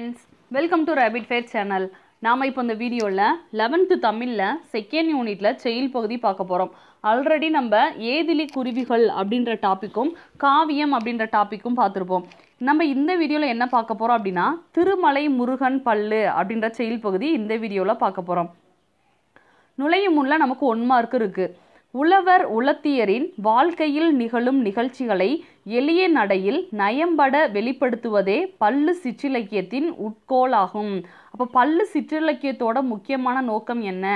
friends welcome to rapid fair channel நாம் இப்போ இந்த வீடியோவில் லெவன்த்து தமிழில் செகண்ட் யூனிட்டில் செயல் பகுதி பார்க்க போகிறோம் ஆல்ரெடி நம்ம ஏதிலி குருவிகள் அப்படின்ற டாப்பிக்கும் காவியம் அப்படின்ற டாப்பிக்கும் பார்த்துருப்போம் நம்ம இந்த வீடியோவில் என்ன பார்க்க போகிறோம் அப்படின்னா திருமலை முருகன் பல்லு அப்படின்ற செயல் பகுதி இந்த வீடியோவில் பார்க்க போகிறோம் நுழையும் முன்னில் நமக்கு ஒன் மார்க் இருக்குது உழவர் உலத்தியரின் வாழ்க்கையில் நிகழும் நிகழ்ச்சிகளை எளிய நடையில் நயம்பட வெளிப்படுத்துவதே பல்லு சிற்றிலக்கியத்தின் உட்கோளாகும் அப்போ பல்லு சிற்றிலக்கியத்தோட முக்கியமான நோக்கம் என்ன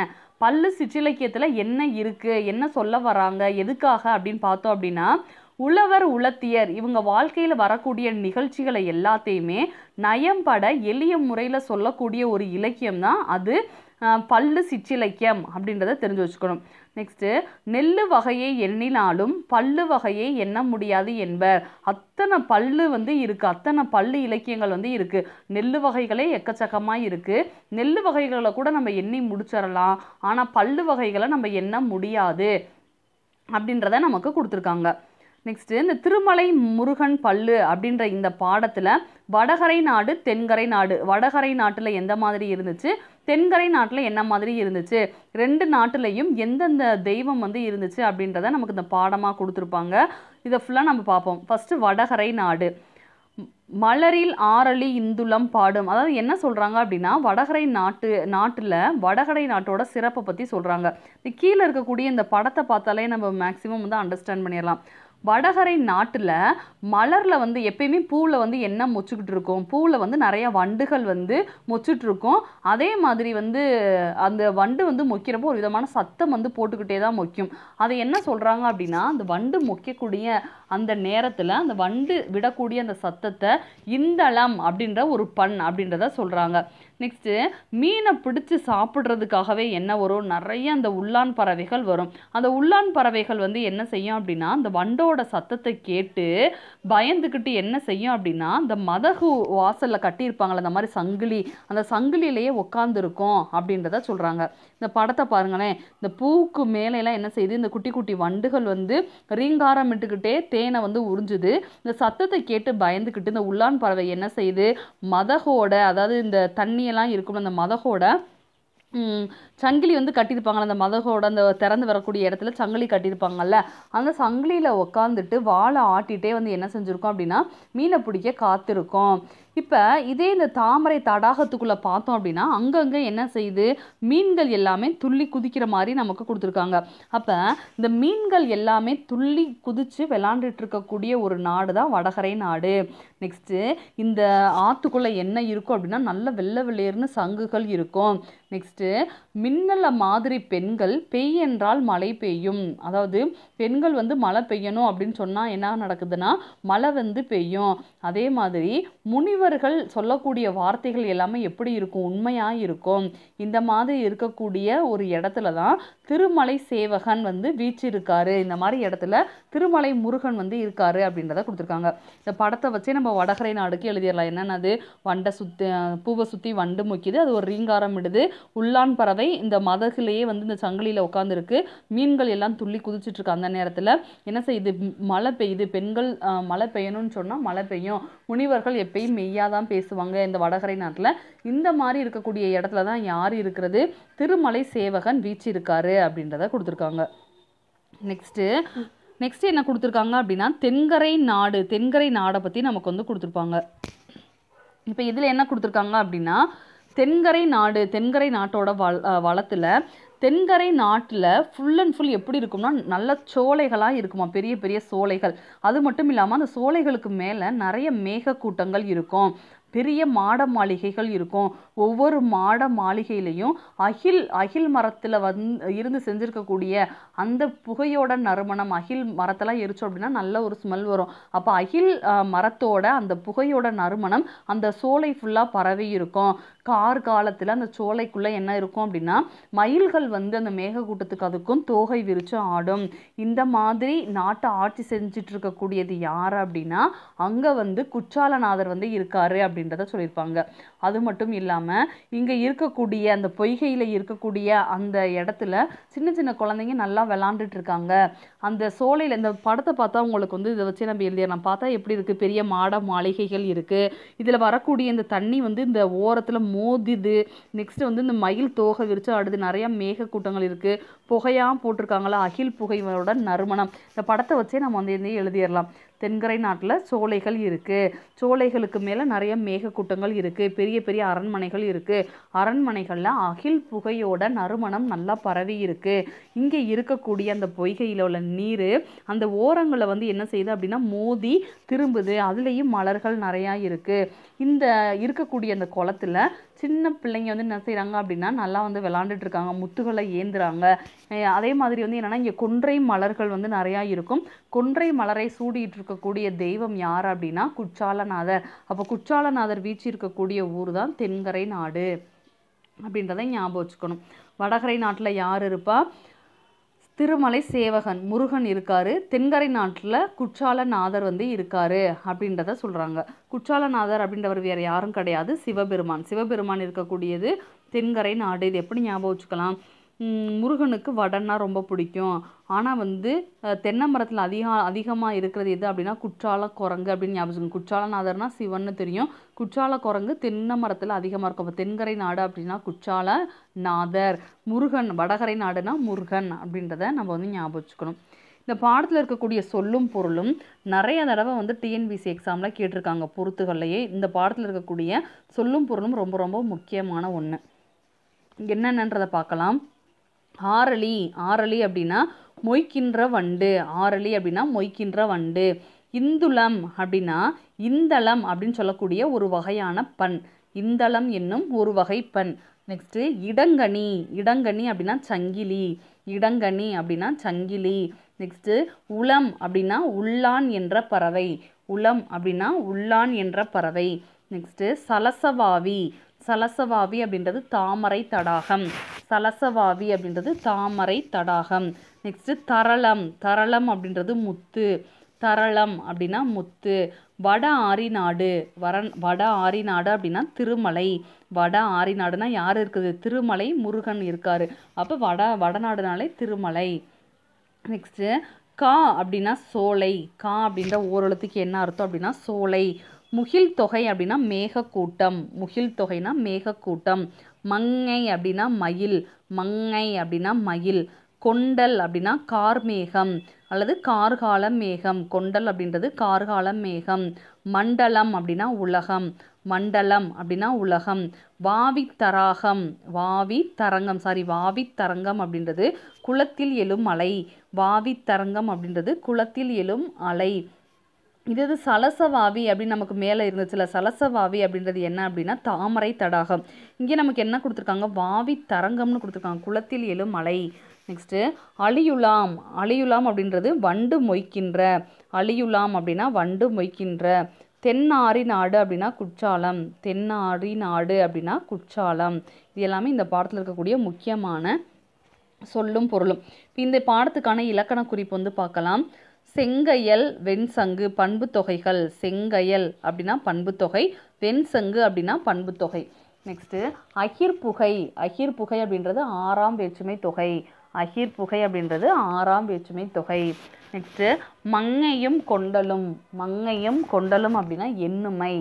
பல்லு சிற்றிலக்கியத்தில் என்ன இருக்குது என்ன சொல்ல வராங்க எதுக்காக அப்படின்னு பார்த்தோம் அப்படின்னா உழவர் உலத்தியர் இவங்க வாழ்க்கையில் வரக்கூடிய நிகழ்ச்சிகளை எல்லாத்தையுமே நயம்பட எளிய முறையில் சொல்லக்கூடிய ஒரு இலக்கியம் தான் அது பல்லு சிற்றிலக்கியம் அப்படின்றத தெரிஞ்சு வச்சுக்கணும் நெக்ஸ்ட்டு நெல்லு வகையை எண்ணினாலும் பல்லு வகையை எண்ண முடியாது என்பர் அத்தனை பல்லு வந்து இருக்குது அத்தனை பல்லு இலக்கியங்கள் வந்து இருக்குது நெல் வகைகளே எக்கச்சக்கமாக இருக்குது நெல் வகைகளை கூட நம்ம எண்ணி முடிச்சிடலாம் ஆனால் பல்லு வகைகளை நம்ம எண்ண முடியாது அப்படின்றத நமக்கு கொடுத்துருக்காங்க நெக்ஸ்ட்டு இந்த திருமலை முருகன் பல்லு அப்படின்ற இந்த பாடத்தில் வடகரை நாடு தென்கரை நாடு வடகரை நாட்டில் எந்த மாதிரி இருந்துச்சு தென்கரை நாட்டில் என்ன மாதிரி இருந்துச்சு ரெண்டு நாட்டிலையும் எந்தெந்த தெய்வம் வந்து இருந்துச்சு அப்படின்றத நமக்கு இந்த பாடமாக கொடுத்துருப்பாங்க இதை ஃபுல்லாக நம்ம பார்ப்போம் ஃபஸ்ட்டு வடகரை நாடு மலரில் ஆரளி இந்துளம் பாடும் அதாவது என்ன சொல்கிறாங்க அப்படின்னா வடகரை நாட்டு நாட்டில் வடகரை நாட்டோட சிறப்பை பற்றி சொல்கிறாங்க கீழே இருக்கக்கூடிய இந்த படத்தை பார்த்தாலே நம்ம மேக்ஸிமம் வந்து அண்டர்ஸ்டாண்ட் பண்ணிடலாம் வடகரை நாட்டில் மலரில் வந்து எப்பயுமே பூவில் வந்து என்ன மொச்சுக்கிட்டு இருக்கும் பூவில் வந்து நிறைய வண்டுகள் வந்து மொச்சிட்ருக்கும் அதே மாதிரி வந்து அந்த வண்டு வந்து மொக்கிறப்போ ஒரு விதமான சத்தம் வந்து போட்டுக்கிட்டே தான் மொக்கும் அதை என்ன சொல்கிறாங்க அப்படின்னா அந்த வண்டு மொக்கக்கூடிய அந்த நேரத்தில் அந்த வண்டு விடக்கூடிய அந்த சத்தத்தை இந்தளம் அப்படின்ற ஒரு பண் அப்படின்றத சொல்கிறாங்க நெக்ஸ்ட்டு மீனை பிடிச்சி சாப்பிட்றதுக்காகவே என்ன வரும் நிறைய அந்த உள்ளான் பறவைகள் வரும் அந்த உள்ளான் பறவைகள் வந்து என்ன செய்யும் அப்படின்னா அந்த வண்டோட சத்தத்தை கேட்டு பயந்துக்கிட்டு என்ன செய்யும் அப்படின்னா இந்த மதகு வாசலில் கட்டியிருப்பாங்களே அந்த மாதிரி சங்கிலி அந்த சங்கிலியிலேயே உட்காந்துருக்கும் அப்படின்றத சொல்கிறாங்க இந்த படத்தை பாருங்களேன் இந்த பூவுக்கு மேலெல்லாம் என்ன செய்யுது இந்த குட்டி குட்டி வண்டுகள் வந்து ரீங்காரமிட்டுக்கிட்டே தேனை வந்து உறிஞ்சுது இந்த சத்தத்தை கேட்டு பயந்துக்கிட்டு இந்த உள்ளான் பறவை என்ன செய்யுது மதகோட அதாவது இந்த தண்ணி தண்ணியெல்லாம் இருக்கும் அந்த மதகோட சங்கிலி வந்து கட்டியிருப்பாங்கள்ல அந்த மதகோட அந்த திறந்து வரக்கூடிய இடத்துல சங்கிலி கட்டியிருப்பாங்கல்ல அந்த சங்கிலியில் உக்காந்துட்டு வாழை ஆட்டிகிட்டே வந்து என்ன செஞ்சுருக்கோம் அப்படின்னா மீனை பிடிக்க காத்திருக்கோம் இப்போ இதே இந்த தாமரை தடாகத்துக்குள்ளே பார்த்தோம் அப்படின்னா அங்கங்கே என்ன செய்யுது மீன்கள் எல்லாமே துள்ளி குதிக்கிற மாதிரி நமக்கு கொடுத்துருக்காங்க அப்போ இந்த மீன்கள் எல்லாமே துள்ளி குதித்து விளாண்டுட்டு இருக்கக்கூடிய ஒரு நாடு தான் வடகரை நாடு நெக்ஸ்ட்டு இந்த ஆற்றுக்குள்ளே என்ன இருக்கும் அப்படின்னா நல்ல வெள்ளை வெள்ளையர்னு சங்குகள் இருக்கும் நெக்ஸ்ட்டு மின்னல மாதிரி பெண்கள் பெய் என்றால் மழை பெய்யும் அதாவது பெண்கள் வந்து மழை பெய்யணும் அப்படின்னு சொன்னால் என்ன நடக்குதுன்னா மழை வந்து பெய்யும் அதே மாதிரி முனிவர் முனிவர்கள் சொல்லக்கூடிய வார்த்தைகள் எல்லாமே எப்படி இருக்கும் உண்மையாக இருக்கும் இந்த மாதிரி இருக்கக்கூடிய ஒரு இடத்துல தான் திருமலை சேவகன் வந்து வீச்சிருக்காரு இந்த மாதிரி இடத்துல திருமலை முருகன் வந்து இருக்காரு அப்படின்றத கொடுத்துருக்காங்க இந்த படத்தை வச்சே நம்ம வடகரை நாடுக்கு எழுதிடலாம் என்னென்னது வண்டை சுற்றி பூவை சுற்றி வண்டு முக்கிது அது ஒரு ரீங்காரம் இடுது உள்ளான் பறவை இந்த மதகுலேயே வந்து இந்த சங்கிலியில் உட்காந்துருக்கு மீன்கள் எல்லாம் துள்ளி குதிச்சிட்ருக்கு அந்த நேரத்தில் என்ன செய்யுது மழை பெய்யுது பெண்கள் மழை பெய்யணும்னு சொன்னால் மழை பெய்யும் முனிவர்கள் எப்பயும் மெய்யாக தான் பேசுவாங்க இந்த வடகரை நாட்டில் இந்த மாதிரி இருக்கக்கூடிய இடத்துல தான் யார் இருக்கிறது திருமலை சேவகன் வீச்சு இருக்காரு அப்படின்றத கொடுத்துருக்காங்க நெக்ஸ்ட்டு நெக்ஸ்ட் என்ன கொடுத்துருக்காங்க அப்படின்னா தென்கரை நாடு தென்கரை நாடை பற்றி நமக்கு வந்து கொடுத்துருப்பாங்க இப்போ இதில் என்ன கொடுத்துருக்காங்க அப்படின்னா தென்கரை நாடு தென்கரை நாட்டோட வள வளத்தில் தென்கரை நாட்டில் ஃபுல் அண்ட் ஃபுல் எப்படி இருக்கும்னா நல்ல சோலைகளாக இருக்குமா பெரிய பெரிய சோலைகள் அது மட்டும் இல்லாமல் அந்த சோலைகளுக்கு மேலே நிறைய மேகக்கூட்டங்கள் இருக்கும் பெரிய மாட மாளிகைகள் இருக்கும் ஒவ்வொரு மாட மாளிகையிலையும் அகில் அகில் மரத்தில் வந் இருந்து செஞ்சுருக்கக்கூடிய அந்த புகையோட நறுமணம் அகில் மரத்தெல்லாம் எரிச்சோம் அப்படின்னா நல்ல ஒரு ஸ்மெல் வரும் அப்போ அகில் மரத்தோட அந்த புகையோட நறுமணம் அந்த சோலை ஃபுல்லாக பரவி இருக்கும் கார் காலத்தில் அந்த சோலைக்குள்ளே என்ன இருக்கும் அப்படின்னா மயில்கள் வந்து அந்த மேகக்கூட்டத்துக்கு அதுக்கும் தோகை விரித்து ஆடும் இந்த மாதிரி நாட்டை ஆட்சி செஞ்சிட்டு இருக்கக்கூடியது யார் அப்படின்னா அங்கே வந்து குற்றாலநாதர் வந்து இருக்காரு அப்படின்னு அப்படின்றத சொல்லியிருப்பாங்க அது மட்டும் இல்லாமல் இங்கே இருக்கக்கூடிய அந்த பொய்கையில் இருக்கக்கூடிய அந்த இடத்துல சின்ன சின்ன குழந்தைங்க நல்லா விளாண்டுட்டு இருக்காங்க அந்த சோலையில் இந்த படத்தை பார்த்தா உங்களுக்கு வந்து இதை வச்சு நம்ம எழுதிடலாம் பார்த்தா எப்படி இருக்குது பெரிய மாட மாளிகைகள் இருக்குது இதில் வரக்கூடிய இந்த தண்ணி வந்து இந்த ஓரத்தில் மோதிது நெக்ஸ்ட் வந்து இந்த மயில் தோகை விரிச்சு அடுத்து நிறையா மேக கூட்டங்கள் இருக்குது புகையாக போட்டிருக்காங்களா அகில் புகையோட நறுமணம் இந்த படத்தை வச்சே நம்ம வந்து எழுதிடலாம் தென்கரை நாட்டில் சோலைகள் இருக்குது சோலைகளுக்கு மேலே நிறைய மேகக்கூட்டங்கள் இருக்குது பெரிய பெரிய அரண்மனைகள் இருக்குது அரண்மனைகளில் அகில் புகையோட நறுமணம் நல்லா பரவி இருக்குது இங்கே இருக்கக்கூடிய அந்த பொய்கையில் உள்ள நீர் அந்த ஓரங்களை வந்து என்ன செய்யுது அப்படின்னா மோதி திரும்புது அதுலேயும் மலர்கள் நிறையா இருக்குது இந்த இருக்கக்கூடிய அந்த குளத்தில் சின்ன பிள்ளைங்க வந்து என்ன செய்கிறாங்க அப்படின்னா நல்லா வந்து விளாண்டுட்டு இருக்காங்க முத்துகளை ஏந்துறாங்க அதே மாதிரி வந்து என்னென்னா இங்கே கொன்றை மலர்கள் வந்து நிறையா இருக்கும் கொன்றை மலரை சூடிட்டு இருக்கக்கூடிய தெய்வம் யார் அப்படின்னா குற்றாலநாதர் அப்போ குற்றாலநாதர் வீச்சு இருக்கக்கூடிய ஊர் தான் தென்கரை நாடு அப்படின்றத ஞாபகம் வச்சுக்கணும் வடகரை நாட்டில் யார் இருப்பா திருமலை சேவகன் முருகன் இருக்கார் தென்கரை நாட்டில் குற்றாலநாதர் வந்து இருக்கார் அப்படின்றத சொல்கிறாங்க குற்றாலநாதர் அப்படின்றவர் வேறு யாரும் கிடையாது சிவபெருமான் சிவபெருமான் இருக்கக்கூடியது தென்கரை நாடு இது எப்படி ஞாபகம் வச்சுக்கலாம் முருகனுக்கு வடன்னா ரொம்ப பிடிக்கும் ஆனால் வந்து தென்னை மரத்தில் அதிக அதிகமாக இருக்கிறது எது அப்படின்னா குற்றால குரங்கு அப்படின்னு ஞாபகம் குற்றாலநாதர்னா சிவன்னு தெரியும் குற்றால குரங்கு தென்னை மரத்தில் அதிகமாக இருக்கும் அப்போ தென்கரை நாடு அப்படின்னா குற்றால நாதர் முருகன் வடகரை நாடுனா முருகன் அப்படின்றத நம்ம வந்து ஞாபகம் இந்த பாடத்தில் இருக்கக்கூடிய சொல்லும் பொருளும் நிறைய தடவை வந்து டிஎன்பிசி எக்ஸாமில் கேட்டிருக்காங்க பொறுத்துகள்லையே இந்த பாடத்தில் இருக்கக்கூடிய சொல்லும் பொருளும் ரொம்ப ரொம்ப முக்கியமான ஒன்று என்னென்னன்றதை பார்க்கலாம் ஆரளி ஆரளி அப்படின்னா மொய்க்கின்ற வண்டு ஆரளி அப்படின்னா மொய்க்கின்ற வண்டு இந்துளம் அப்படின்னா இந்தளம் அப்படின்னு சொல்லக்கூடிய ஒரு வகையான பண் இந்தளம் என்னும் ஒரு வகை பண் நெக்ஸ்ட்டு இடங்கனி இடங்கனி அப்படின்னா சங்கிலி இடங்கனி அப்படின்னா சங்கிலி நெக்ஸ்ட்டு உளம் அப்படின்னா உள்ளான் என்ற பறவை உளம் அப்படின்னா உள்ளான் என்ற பறவை நெக்ஸ்ட்டு சலசவாவி சலசவாவி அப்படின்றது தாமரை தடாகம் சலசவாவி அப்படின்றது தாமரை தடாகம் நெக்ஸ்ட்டு தரளம் தரளம் அப்படின்றது முத்து தரளம் அப்படின்னா முத்து வட ஆரிநாடு வரன் வட ஆரிநாடு அப்படின்னா திருமலை வட ஆரிநாடுனா யார் இருக்குது திருமலை முருகன் இருக்கார் அப்போ வட வடநாடுனாலே திருமலை நெக்ஸ்ட்டு கா அப்படின்னா சோலை கா அப்படின்ற ஓரளத்துக்கு என்ன அர்த்தம் அப்படின்னா சோலை முகில் தொகை அப்படின்னா மேகக்கூட்டம் முகில் தொகைனா மேகக்கூட்டம் மங்கை அப்படின்னா மயில் மங்கை அப்படின்னா மயில் கொண்டல் அப்படின்னா கார்மேகம் அல்லது கார்கால மேகம் கொண்டல் அப்படின்றது கார்கால மேகம் மண்டலம் அப்படின்னா உலகம் மண்டலம் அப்படின்னா உலகம் வாவி தராகம் வாவி தரங்கம் சாரி வாவி தரங்கம் அப்படின்றது குளத்தில் எழும் அலை வாவி தரங்கம் அப்படின்றது குளத்தில் எழும் அலை இது இது சலசவாவி அப்படின்னு நமக்கு மேலே இருந்துச்சுல சலசவாவி அப்படின்றது என்ன அப்படின்னா தாமரை தடாகம் இங்கே நமக்கு என்ன கொடுத்துருக்காங்க வாவி தரங்கம்னு கொடுத்துருக்காங்க குளத்தில் எழும் மலை நெக்ஸ்ட்டு அழியுலாம் அழியுலாம் அப்படின்றது வண்டு மொய்க்கின்ற அழியுலாம் அப்படின்னா வண்டு மொய்க்கின்ற தென்னாரி நாடு அப்படின்னா குற்றாலம் தென்னாரி நாடு அப்படின்னா குற்றாலம் இது எல்லாமே இந்த பாடத்தில் இருக்கக்கூடிய முக்கியமான சொல்லும் பொருளும் இப்போ இந்த பாடத்துக்கான இலக்கண குறிப்பு வந்து பார்க்கலாம் செங்கையல் வெண்சங்கு பண்புத்தொகைகள் செங்கையல் அப்படின்னா பண்புத்தொகை வெண்சங்கு அப்படின்னா பண்புத்தொகை நெக்ஸ்ட்டு அகிர்புகை அகிர்புகை அப்படின்றது ஆறாம் வேற்றுமை தொகை அகிர்புகை அப்படின்றது ஆறாம் வேற்றுமை தொகை நெக்ஸ்ட்டு மங்கையும் கொண்டலும் மங்கையும் கொண்டலும் அப்படின்னா எண்ணுமை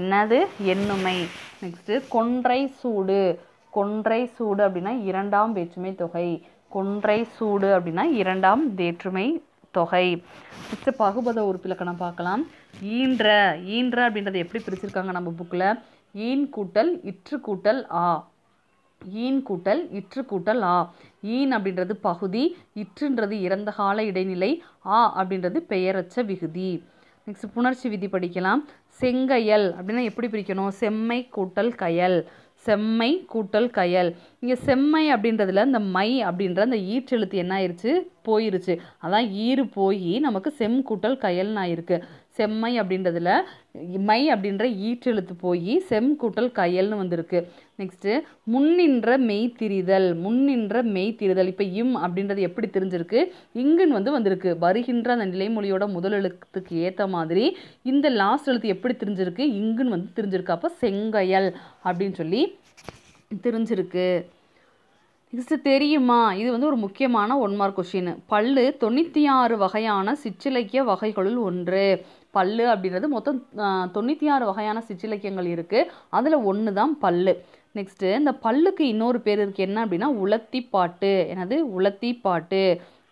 என்னது எண்ணுமை நெக்ஸ்ட்டு கொன்றை சூடு கொன்றை சூடு அப்படின்னா இரண்டாம் வேற்றுமை தொகை கொன்றை சூடு அப்படின்னா இரண்டாம் வேற்றுமை தொகை ஃபஸ்ட்டு பகுபத உறுப்பிலக்கணம் பார்க்கலாம் ஈன்ற ஈன்ற அப்படின்றத எப்படி பிரிச்சிருக்காங்க நம்ம புக்கில் ஈன் கூட்டல் இற்று கூட்டல் ஆ ஈன் கூட்டல் இற்று கூட்டல் ஆ ஈன் அப்படின்றது பகுதி இற்றுன்றது இறந்த கால இடைநிலை ஆ அப்படின்றது பெயரச்ச விகுதி நெக்ஸ்ட் புணர்ச்சி விதி படிக்கலாம் செங்கையல் அப்படின்னா எப்படி பிரிக்கணும் செம்மை கூட்டல் கயல் செம்மை கூட்டல் கயல் இங்கே செம்மை அப்படின்றதுல இந்த மை அப்படின்ற அந்த ஈற்றெழுத்து என்ன ஆயிடுச்சு போயிருச்சு அதான் ஈறு போய் நமக்கு செம் கூட்டல் கயல்னு ஆயிருக்கு செம்மை அப்படின்றதுல மை அப்படின்ற ஈற்றெழுத்து போய் செம் கூட்டல் கயல்னு வந்திருக்கு நெக்ஸ்ட்டு முன்னின்ற மெய் திரிதல் முன்னின்ற மெய் திரிதல் இப்போ இம் அப்படின்றது எப்படி தெரிஞ்சிருக்கு இங்குன்னு வந்து வந்திருக்கு வருகின்ற அந்த நிலைமொழியோட முதல் எழுத்துக்கு ஏற்ற மாதிரி இந்த லாஸ்ட் எழுத்து எப்படி தெரிஞ்சிருக்கு இங்குன்னு வந்து தெரிஞ்சிருக்கு அப்போ செங்கையல் அப்படின்னு சொல்லி தெரிஞ்சிருக்கு நெக்ஸ்ட்டு தெரியுமா இது வந்து ஒரு முக்கியமான ஒன் மார்க் கொஷின் பல்லு தொண்ணூற்றி ஆறு வகையான சிற்றிலக்கிய வகைகளுள் ஒன்று பல்லு அப்படின்றது மொத்தம் தொண்ணூற்றி ஆறு வகையான சிற்றிலக்கியங்கள் இருக்குது அதில் ஒன்று தான் பல்லு நெக்ஸ்ட்டு இந்த பல்லுக்கு இன்னொரு பேர் இருக்குது என்ன அப்படின்னா உலத்தி பாட்டு எனது உலத்தி பாட்டு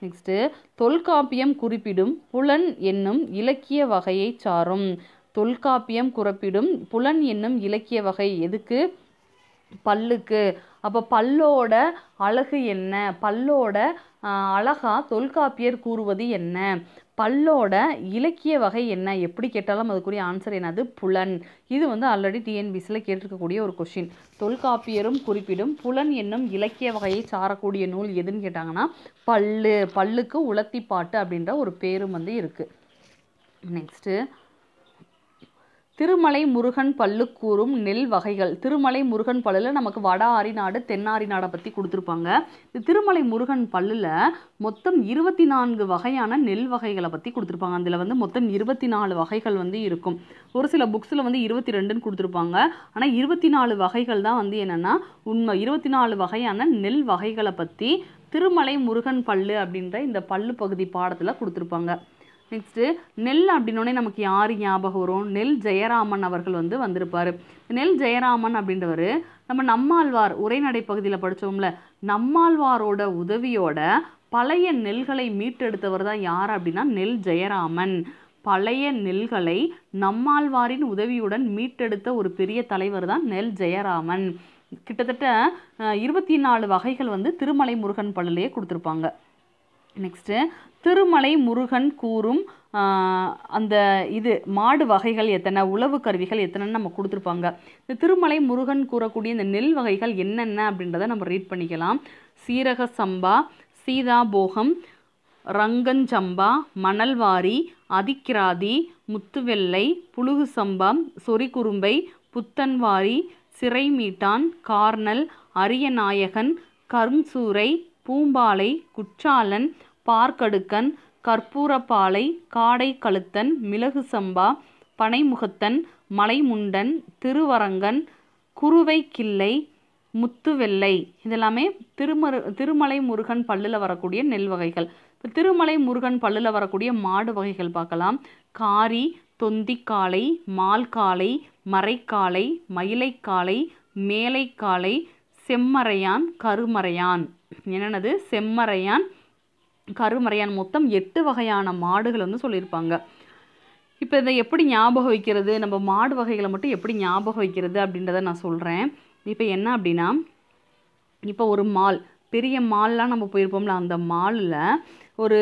நெக்ஸ்ட்டு தொல்காப்பியம் குறிப்பிடும் புலன் என்னும் இலக்கிய வகையை சாரும் தொல்காப்பியம் குறிப்பிடும் புலன் என்னும் இலக்கிய வகை எதுக்கு பல்லுக்கு அப்போ பல்லோட அழகு என்ன பல்லோட அழகா தொல்காப்பியர் கூறுவது என்ன பல்லோட இலக்கிய வகை என்ன எப்படி கேட்டாலும் அதுக்குரிய ஆன்சர் என்னது புலன் இது வந்து ஆல்ரெடி டிஎன்பிசியில் கேட்டிருக்கக்கூடிய ஒரு கொஷின் தொல்காப்பியரும் குறிப்பிடும் புலன் என்னும் இலக்கிய வகையை சாரக்கூடிய நூல் எதுன்னு கேட்டாங்கன்னா பல்லு பல்லுக்கு பாட்டு அப்படின்ற ஒரு பேரும் வந்து இருக்குது நெக்ஸ்ட்டு திருமலை முருகன் பல்லு கூறும் நெல் வகைகள் திருமலை முருகன் பல்லில் நமக்கு வட ஆரிநாடு தென்னாரி நாடை பற்றி கொடுத்துருப்பாங்க இந்த திருமலை முருகன் பல்லில் மொத்தம் இருபத்தி நான்கு வகையான நெல் வகைகளை பற்றி கொடுத்துருப்பாங்க அதில் வந்து மொத்தம் இருபத்தி நாலு வகைகள் வந்து இருக்கும் ஒரு சில புக்ஸில் வந்து இருபத்தி ரெண்டுன்னு கொடுத்துருப்பாங்க ஆனால் இருபத்தி நாலு வகைகள் தான் வந்து என்னென்னா உண்மை இருபத்தி நாலு வகையான நெல் வகைகளை பற்றி திருமலை முருகன் பல்லு அப்படின்ற இந்த பல்லு பகுதி பாடத்தில் கொடுத்துருப்பாங்க நெக்ஸ்ட்டு நெல் அப்படின்னோடனே நமக்கு யார் ஞாபகம் வரும் நெல் ஜெயராமன் அவர்கள் வந்து வந்திருப்பார் நெல் ஜெயராமன் அப்படின்றவர் நம்ம நம்மாழ்வார் உரைநடை பகுதியில் படித்தோம்ல நம்மாழ்வாரோட உதவியோட பழைய நெல்களை மீட்டெடுத்தவர் தான் யார் அப்படின்னா நெல் ஜெயராமன் பழைய நெல்களை நம்மாழ்வாரின் உதவியுடன் மீட்டெடுத்த ஒரு பெரிய தலைவர் தான் நெல் ஜெயராமன் கிட்டத்தட்ட இருபத்தி நாலு வகைகள் வந்து திருமலை முருகன் பள்ளிலேயே கொடுத்துருப்பாங்க நெக்ஸ்ட்டு திருமலை முருகன் கூறும் அந்த இது மாடு வகைகள் எத்தனை உழவு கருவிகள் எத்தனைன்னு நம்ம கொடுத்துருப்பாங்க இந்த திருமலை முருகன் கூறக்கூடிய இந்த நெல் வகைகள் என்னென்ன அப்படின்றத நம்ம ரீட் பண்ணிக்கலாம் சீரக சம்பா சீதாபோகம் ரங்கஞ்சம்பா மணல்வாரி அதிக்கிராதி முத்துவெள்ளை புழுகு சம்பா சொறிகுறும்பை புத்தன்வாரி சிறைமீட்டான் கார்னல் அரியநாயகன் கருங்சூரை பூம்பாலை குற்றாலன் பார்க்கடுக்கன் கற்பூரப்பாலை கழுத்தன் மிளகு சம்பா பனைமுகத்தன் மலைமுண்டன் திருவரங்கன் குருவைக்கிள்ளை முத்துவெள்ளை இதெல்லாமே திருமரு திருமலை முருகன் பல்லில் வரக்கூடிய நெல் வகைகள் இப்போ திருமலை முருகன் பல்லில் வரக்கூடிய மாடு வகைகள் பார்க்கலாம் காரி தொந்திக்காலை மால்காளை மறைக்காலை மயிலைக்காலை மேலைக்காலை செம்மறையான் கருமறையான் என்னென்னது செம்மறையான் கருமறையான் மொத்தம் எட்டு வகையான மாடுகள் வந்து சொல்லியிருப்பாங்க இப்போ இதை எப்படி ஞாபகம் வைக்கிறது நம்ம மாடு வகைகளை மட்டும் எப்படி ஞாபகம் வைக்கிறது அப்படின்றத நான் சொல்கிறேன் இப்போ என்ன அப்படின்னா இப்போ ஒரு மால் பெரிய மால்லாம் நம்ம போயிருப்போம்ல அந்த மாலில் ஒரு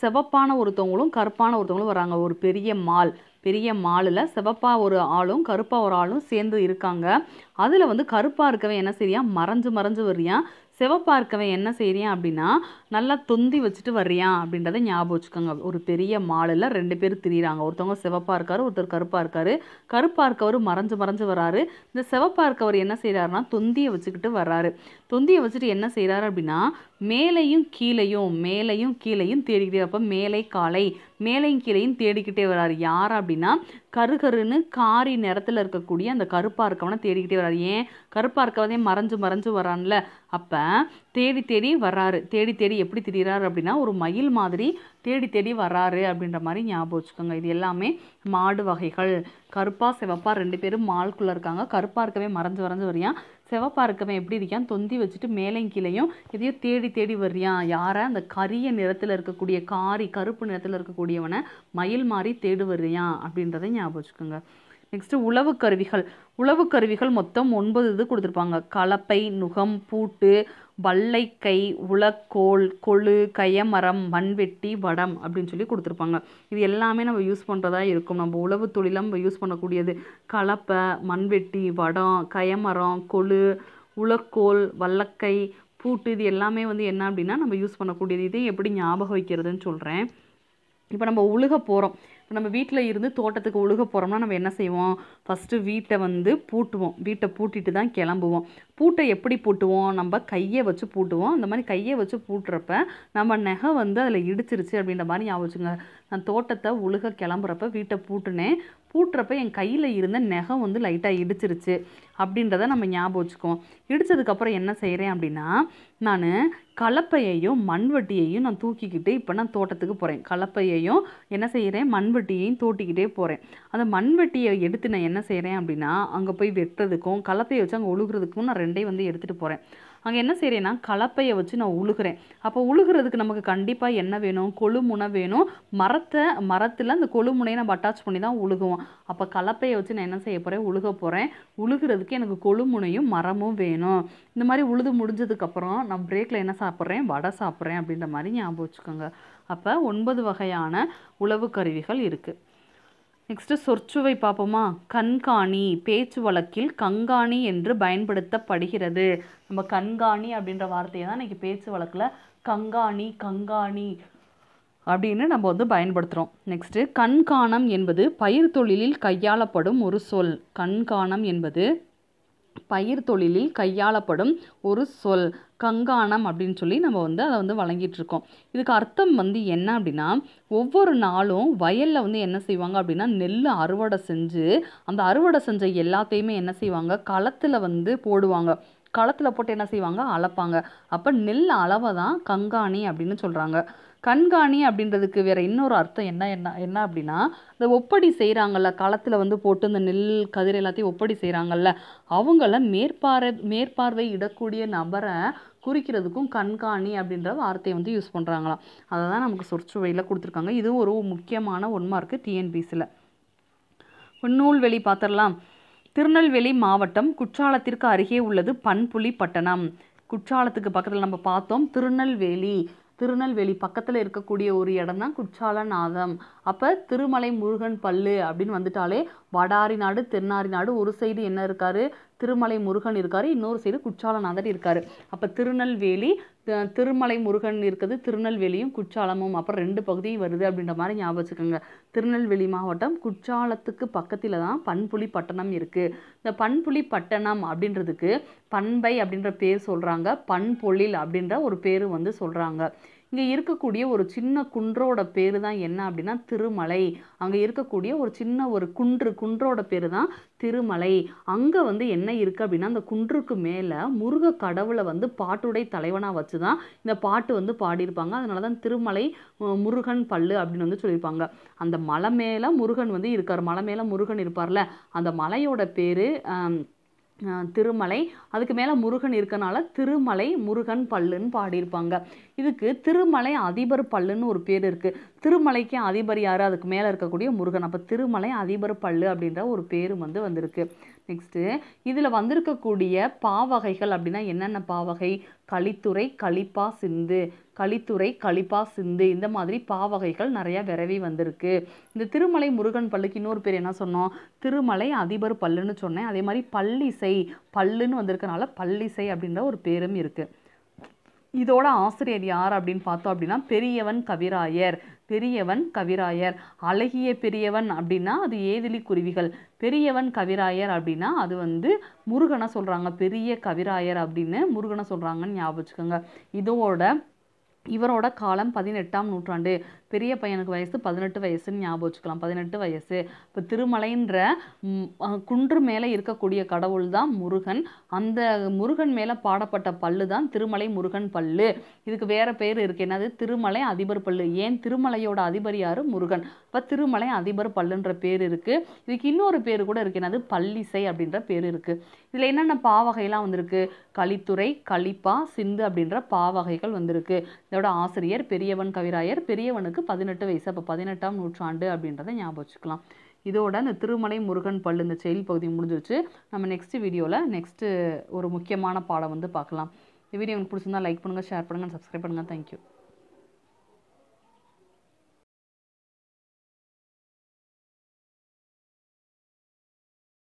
சிவப்பான ஒருத்தவங்களும் கருப்பான ஒருத்தவங்களும் வராங்க ஒரு பெரிய மால் பெரிய மாலில் சிவப்பாக ஒரு ஆளும் கருப்பாக ஒரு ஆளும் சேர்ந்து இருக்காங்க அதில் வந்து கருப்பாக இருக்கவன் என்ன செய்யான் மறைஞ்சு மறைஞ்சு வரியான் சிவப்பாக இருக்கவன் என்ன செய்கிறான் அப்படின்னா நல்லா தொந்தி வச்சுட்டு வர்றியா அப்படின்றத ஞாபகம் வச்சுக்கோங்க ஒரு பெரிய மாலில் ரெண்டு பேர் திரியிறாங்க ஒருத்தவங்க சிவப்பாக இருக்கார் ஒருத்தர் கருப்பாக இருக்கார் கருப்பாக இருக்கவர் மறைஞ்சு மறைஞ்சு வராரு இந்த சிவப்பாக இருக்கவர் என்ன செய்கிறாருன்னா தொந்தியை வச்சுக்கிட்டு வர்றாரு தொந்தியை வச்சுட்டு என்ன செய்கிறாரு அப்படின்னா மேலையும் கீழையும் மேலையும் கீழையும் தேடிக்கிட்டே அப்போ மேலை காலை மேலையும் கீழையும் தேடிக்கிட்டே வர்றாரு யார் அப்படின்னா கருகருன்னு காரி நிறத்தில் இருக்கக்கூடிய அந்த கருப்பாக இருக்கவனை தேடிக்கிட்டே வர்றாரு ஏன் கருப்பாக இருக்கவனே மறைஞ்சு மறைஞ்சு வரான்ல அப்போ தேடி தேடி வர்றாரு தேடி தேடி எப்படி திரிகிறாரு அப்படின்னா ஒரு மயில் மாதிரி தேடி தேடி வர்றாரு அப்படின்ற மாதிரி ஞாபகம் வச்சுக்கோங்க இது எல்லாமே மாடு வகைகள் கருப்பாக சிவப்பாக ரெண்டு பேரும் மால்குள்ளே இருக்காங்க கருப்பாக இருக்கவே மறைஞ்சு வரைஞ்சு வரையான் சிவப்பாக இருக்கவன் எப்படி இருக்கான் தொந்தி வச்சுட்டு மேலையும் கீழையும் எதையோ தேடி தேடி வர்றியான் யாரை அந்த கரிய நிறத்தில் இருக்கக்கூடிய காரி கருப்பு நிறத்தில் இருக்கக்கூடியவனை மயில் மாறி தேடு வர்றியான் அப்படின்றத ஞாபகம் வச்சுக்கோங்க நெக்ஸ்ட்டு உழவு கருவிகள் உழவு கருவிகள் மொத்தம் ஒன்பது இது கொடுத்துருப்பாங்க கலப்பை நுகம் பூட்டு வல்லைக்கை உலக்கோல் கொழு கயமரம் மண்வெட்டி வடம் அப்படின்னு சொல்லி கொடுத்துருப்பாங்க இது எல்லாமே நம்ம யூஸ் பண்ணுறதா இருக்கும் நம்ம உழவு தொழிலில் நம்ம யூஸ் பண்ணக்கூடியது கலப்பை மண்வெட்டி வடம் கயமரம் கொழு உலக்கோல் வல்லக்கை பூட்டு இது எல்லாமே வந்து என்ன அப்படின்னா நம்ம யூஸ் பண்ணக்கூடியது இது எப்படி ஞாபகம் வைக்கிறதுன்னு சொல்கிறேன் இப்போ நம்ம உழுக போகிறோம் இப்போ நம்ம வீட்டில் இருந்து தோட்டத்துக்கு உழுக போகிறோம்னா நம்ம என்ன செய்வோம் ஃபஸ்ட்டு வீட்டை வந்து பூட்டுவோம் வீட்டை பூட்டிட்டு தான் கிளம்புவோம் பூட்டை எப்படி பூட்டுவோம் நம்ம கையை வச்சு பூட்டுவோம் அந்த மாதிரி கையை வச்சு பூட்டுறப்ப நம்ம நகை வந்து அதில் இடிச்சிருச்சு அப்படின்ற மாதிரி ஞாபகம் வச்சுங்க நான் தோட்டத்தை உழுக கிளம்புறப்ப வீட்டை பூட்டுனேன் பூட்டுறப்ப என் கையில் இருந்த நெகம் வந்து லைட்டாக இடிச்சிருச்சு அப்படின்றத நம்ம ஞாபகம் வச்சுக்குவோம் இடித்ததுக்கப்புறம் என்ன செய்கிறேன் அப்படின்னா நான் கலப்பையையும் மண்வெட்டியையும் நான் தூக்கிக்கிட்டு இப்போ நான் தோட்டத்துக்கு போகிறேன் கலப்பையையும் என்ன செய்கிறேன் மண்வெட்டியையும் தோட்டிக்கிட்டே போகிறேன் அந்த மண்வெட்டியை எடுத்து நான் என்ன செய்கிறேன் அப்படின்னா அங்கே போய் வெட்டுறதுக்கும் கலப்பையை வச்சு அங்கே ஒழுகிறதுக்கும் நான் ரெண்டையும் வந்து எடுத்துகிட்டு போகிறேன் அங்கே என்ன செய்கிறேன்னா கலப்பையை வச்சு நான் உழுகிறேன் அப்போ உழுகிறதுக்கு நமக்கு கண்டிப்பாக என்ன வேணும் கொழுமுனை வேணும் மரத்தை மரத்தில் அந்த கொழுமுனையை நம்ம அட்டாச் பண்ணி தான் உழுகுவோம் அப்போ கலப்பையை வச்சு நான் என்ன செய்ய போகிறேன் உழுக போகிறேன் உழுகிறதுக்கு எனக்கு கொழுமுனையும் மரமும் வேணும் இந்த மாதிரி உழுது முடிஞ்சதுக்கப்புறம் நான் பிரேக்கில் என்ன சாப்பிட்றேன் வடை சாப்பிட்றேன் அப்படின்ற மாதிரி ஞாபகம் வச்சுக்கோங்க அப்போ ஒன்பது வகையான உழவு கருவிகள் இருக்குது நெக்ஸ்ட்டு சொற்சுவை பார்ப்போமா கண்காணி பேச்சு வழக்கில் கண்காணி என்று பயன்படுத்தப்படுகிறது நம்ம கண்காணி அப்படின்ற வார்த்தையை தான் இன்றைக்கி பேச்சு வழக்கில் கங்காணி கங்காணி அப்படின்னு நம்ம வந்து பயன்படுத்துகிறோம் நெக்ஸ்ட்டு கண்காணம் என்பது பயிர் தொழிலில் கையாளப்படும் ஒரு சொல் கண்காணம் என்பது பயிர் தொழிலில் கையாளப்படும் ஒரு சொல் கங்கானம் அப்படின்னு சொல்லி நம்ம வந்து அதை வந்து வழங்கிட்டுருக்கோம் இதுக்கு அர்த்தம் வந்து என்ன அப்படின்னா ஒவ்வொரு நாளும் வயலில் வந்து என்ன செய்வாங்க அப்படின்னா நெல் அறுவடை செஞ்சு அந்த அறுவடை செஞ்ச எல்லாத்தையுமே என்ன செய்வாங்க களத்தில் வந்து போடுவாங்க களத்தில் போட்டு என்ன செய்வாங்க அளப்பாங்க அப்போ நெல் அளவை தான் கங்காணி அப்படின்னு சொல்கிறாங்க கண்காணி அப்படின்றதுக்கு வேறு இன்னொரு அர்த்தம் என்ன என்ன என்ன அப்படின்னா இந்த ஒப்படி செய்கிறாங்கல்ல களத்தில் வந்து போட்டு இந்த நெல் கதிர் எல்லாத்தையும் ஒப்படி செய்கிறாங்கல்ல அவங்கள மேற்பார்வை மேற்பார்வை இடக்கூடிய நபரை குறிக்கிறதுக்கும் கண்காணி அப்படின்ற வார்த்தையை வந்து யூஸ் பண்ணுறாங்களாம் அதை தான் நமக்கு சொற்சுவையில் கொடுத்துருக்காங்க இது ஒரு முக்கியமான ஒன்றா இருக்குது டிஎன்பிசியில் நூல்வெளி பார்த்துடலாம் திருநெல்வேலி மாவட்டம் குற்றாலத்திற்கு அருகே உள்ளது பண்புலி பட்டணம் குற்றாலத்துக்கு பக்கத்தில் நம்ம பார்த்தோம் திருநெல்வேலி திருநெல்வேலி பக்கத்தில் இருக்கக்கூடிய ஒரு இடம் தான் குற்றாலநாதம் அப்போ திருமலை முருகன் பல்லு அப்படின்னு வந்துட்டாலே வடாரி நாடு தென்னாரி நாடு ஒரு சைடு என்ன இருக்கார் திருமலை முருகன் இருக்கார் இன்னொரு சைடு குற்றாலநாதர் இருக்கார் அப்போ திருநெல்வேலி திருமலை முருகன் இருக்குது திருநெல்வேலியும் குற்றாலமும் அப்புறம் ரெண்டு பகுதியும் வருது அப்படின்ற மாதிரி ஞாபகம் வச்சுக்கோங்க திருநெல்வேலி மாவட்டம் குற்றாலத்துக்கு பக்கத்தில் தான் பண்புலி பட்டணம் இருக்குது இந்த பண்புலி பட்டணம் அப்படின்றதுக்கு பண்பை அப்படின்ற பேர் சொல்கிறாங்க பண்பொழில் அப்படின்ற ஒரு பேர் வந்து சொல்கிறாங்க இங்கே இருக்கக்கூடிய ஒரு சின்ன குன்றோட பேர் தான் என்ன அப்படின்னா திருமலை அங்கே இருக்கக்கூடிய ஒரு சின்ன ஒரு குன்று குன்றோட பேர் தான் திருமலை அங்கே வந்து என்ன இருக்குது அப்படின்னா அந்த குன்றுக்கு மேலே முருக கடவுளை வந்து பாட்டுடை தலைவனாக வச்சு தான் இந்த பாட்டு வந்து பாடியிருப்பாங்க அதனால தான் திருமலை முருகன் பல்லு அப்படின்னு வந்து சொல்லியிருப்பாங்க அந்த மலை மேலே முருகன் வந்து இருக்கார் மலை மேலே முருகன் இருப்பார்ல அந்த மலையோட பேர் திருமலை அதுக்கு மேலே முருகன் இருக்கனால திருமலை முருகன் பல்லுன்னு பாடியிருப்பாங்க இதுக்கு திருமலை அதிபர் பல்லுன்னு ஒரு பேர் இருக்குது திருமலைக்கு அதிபர் யார் அதுக்கு மேலே இருக்கக்கூடிய முருகன் அப்போ திருமலை அதிபர் பல்லு அப்படின்ற ஒரு பேரும் வந்து வந்திருக்கு நெக்ஸ்ட்டு இதில் வந்திருக்கக்கூடிய பாவகைகள் அப்படின்னா என்னென்ன பாவகை களித்துறை களிப்பா சிந்து களித்துறை களிப்பா சிந்து இந்த மாதிரி பாவகைகள் நிறையா விரவி வந்திருக்கு இந்த திருமலை முருகன் பல்லுக்கு இன்னொரு பேர் என்ன சொன்னோம் திருமலை அதிபர் பல்லுன்னு சொன்னேன் அதே மாதிரி பள்ளிசை பல்லுன்னு வந்திருக்கனால பள்ளிசை அப்படின்ற ஒரு பேரும் இருக்குது இதோட ஆசிரியர் யார் அப்படின்னு பார்த்தோம் அப்படின்னா பெரியவன் கவிராயர் பெரியவன் கவிராயர் அழகிய பெரியவன் அப்படின்னா அது ஏதிலி குருவிகள் பெரியவன் கவிராயர் அப்படின்னா அது வந்து முருகனை சொல்கிறாங்க பெரிய கவிராயர் அப்படின்னு முருகனை சொல்கிறாங்கன்னு ஞாபகம் வச்சுக்கோங்க இதோட இவரோட காலம் பதினெட்டாம் நூற்றாண்டு பெரிய பையனுக்கு வயசு பதினெட்டு வயசுன்னு ஞாபகம் வச்சுக்கலாம் பதினெட்டு வயசு இப்போ திருமலைன்ற குன்று மேலே இருக்கக்கூடிய கடவுள் தான் முருகன் அந்த முருகன் மேலே பாடப்பட்ட பல்லு தான் திருமலை முருகன் பல்லு இதுக்கு வேறு பேர் இருக்குது என்னது திருமலை அதிபர் பல்லு ஏன் திருமலையோட அதிபர் யார் முருகன் இப்போ திருமலை அதிபர் பல்லுன்ற பேர் இருக்குது இதுக்கு இன்னொரு பேர் கூட இருக்குது என்னது பல்லிசை அப்படின்ற பேர் இருக்குது இதில் என்னென்ன பாவகைலாம் வந்திருக்கு கலித்துறை கலிப்பா சிந்து அப்படின்ற பாவகைகள் வந்திருக்கு இதோட ஆசிரியர் பெரியவன் கவிராயர் பெரியவனுக்கு அவருக்கு பதினெட்டு வயசு அப்போ பதினெட்டாம் நூற்றாண்டு அப்படின்றத ஞாபகம் வச்சுக்கலாம் இதோட இந்த திருமலை முருகன் பல் இந்த செயல் பகுதி முடிஞ்சு வச்சு நம்ம நெக்ஸ்ட் வீடியோவில் நெக்ஸ்ட்டு ஒரு முக்கியமான பாடம் வந்து பார்க்கலாம் இந்த வீடியோ உங்களுக்கு பிடிச்சிருந்தா லைக் பண்ணுங்கள் ஷேர் பண்ணுங்கள் சப்ஸ்கிரைப் பண்ணுங்கள் தேங்க்யூ